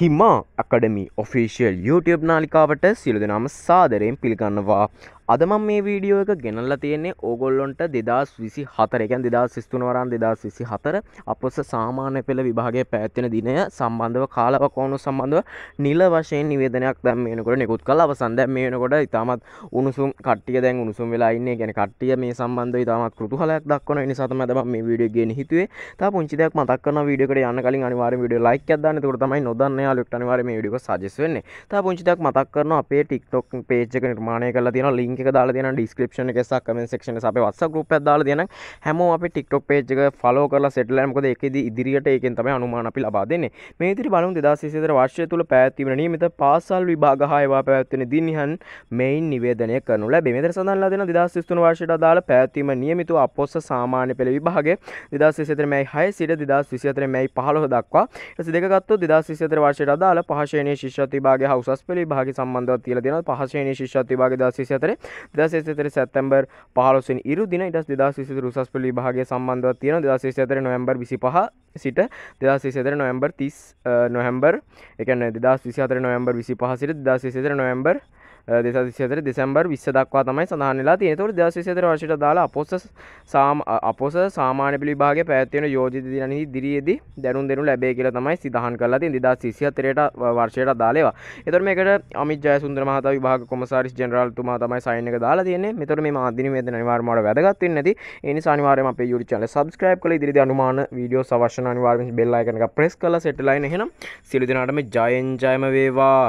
හිමා අකඩමි official YouTube නාලිකාවට සියලු දෙනාම සාදරයෙන් පිළිගන්නවා අදම මේ වීඩියෝ එක ගෙනල්ල තියන්නේ ඕගොල්ලොන්ට දෙදස් විසි හතර එකන් දෙදස් ස්තුනවරන් දෙදස් විසි හතර අපස සාමාන්‍ය පෙළ විභාගේ පැත්වෙන දිනය සම්බන්ධව කාලවකෝනු සම්බන්ධව නිල වශයෙන් නිවේදනයක් දැම් මේනකොට නිකුත් කල අවසන්ද මේනකොට ඉතාමත් උණුසුම් කට්ටිය දැන් උණුසුම් වෙලායින්නේ ගැන කට්ටිය මේ සම්බන්ධ ඉතාමත් කෘතු හලයක් දක්වන නිසාතම දම මේ වීඩියෝ ගෙන හිතුවේ තා පුංචි දෙයක් මතක් කරන වීඩියෝකට යන්න කලින් අනිවාර්යෙන් වීඩියෝ ලයික් එකක් දාන්න එතකොට තමයි නොදන්න යාළුවෙක්ට අනිවාර්යෙන් මේ වීඩියෝ එක සජෙස් වෙන්නේ තා පුංචි දෙයක් මතක් කරනවා අපේ TikTok page එක නිර්මාණය කරලා තියෙනවා link ලින්ක දාලා තියෙන ඩිස්ක්‍රිප්ෂන් එකේ සහ කමෙන්ට් සෙක්ෂන් එකේ අපේ WhatsApp group එකක් දාලා තියෙන හැමෝම අපේ TikTok page එක follow කරලා settle වෙලා මොකද ඒකෙදි ඉදිරියට ඒකෙන් තමයි අනුමාන අපි ලබා දෙන්නේ මේ ඉදිරි බලමු 2024 වර්ෂය තුල පැවැත්වෙන නියමිත පාසල් විභාග හා ඒවා පැවැත්වෙන දින්හින් මෙයින් නිවේදනය කරනු ලැබේ මෙතන සඳහන් ලා දෙන 2023 වර්ෂයට අදාළ පැවැත්වීම නියමිතව අපොස්ස සාමාන්‍ය පෙළ විභාගයේ 2024 මැයි 6 සිට 2024 මැයි 15 දක්වා 22 ගත්තොත් 2024 වර්ෂයට අදාළ පහ ශ්‍රේණියේ ශිෂ්‍යත්ව විභාගයේ හා උසස් පෙළ විභාගයේ සම්බන්ධව තියලා දෙනවා පහ ශ්‍රේණියේ ශිෂ්‍යත්ව විභාගයේ 2024 දසේතර සැත්තැම්බර් පහලොසින් ඉරු දින ඉටස් දෙදස් විසිතර උසස් පෙළි භාගේ සම්බන්ධව තියෙන දෙදසේතර නොවම්බර් විසි පහ සිට දෙදසේතර නොවම්බර් තිස් නොහැම්බර් එකන දෙදස් විසිතර නොවම්බර් විසි පහසිට දසේතර නොවම්බර් දෙසසිතර දෙසැම්බර් විස්ස දක්වා තමයි සඳහන්ලා තියෙන තුර දශසිතර වර්ෂයට දාලා අපොස සාම අපොස සාමාන්‍ය පිළිභාගේ පැත්වෙන යෝජිත දිනනි දිරියේදී දැනුම් දෙනු ලැබේ කියලා තමයි සිදහන් කරලා තියෙන 2024ට වර්ෂයට දාලේවා. ඒතර මේකට අමිත් ජයසුන්දර මහතා විභාග කොමසාරිස් ජෙනරාල්තුමා තමයි සයින් එක දාලා තියෙන්නේ. මෙතන මේ මාධ්‍යනි වේදන අනිවාර්යයෙන්ම වැදගත් වෙන්නේ නැති. ඒ නිසා අනිවාර්යයෙන්ම අපේ YouTube channel subscribe කරලා ඉදිරියේදී අනුමාන වීඩියෝස් අවශ්‍ය නම් අනිවාර්යයෙන්ම bell icon එක press කරලා set line එහෙනම් සියලු දෙනාටම ජයෙන් ජයම වේවා.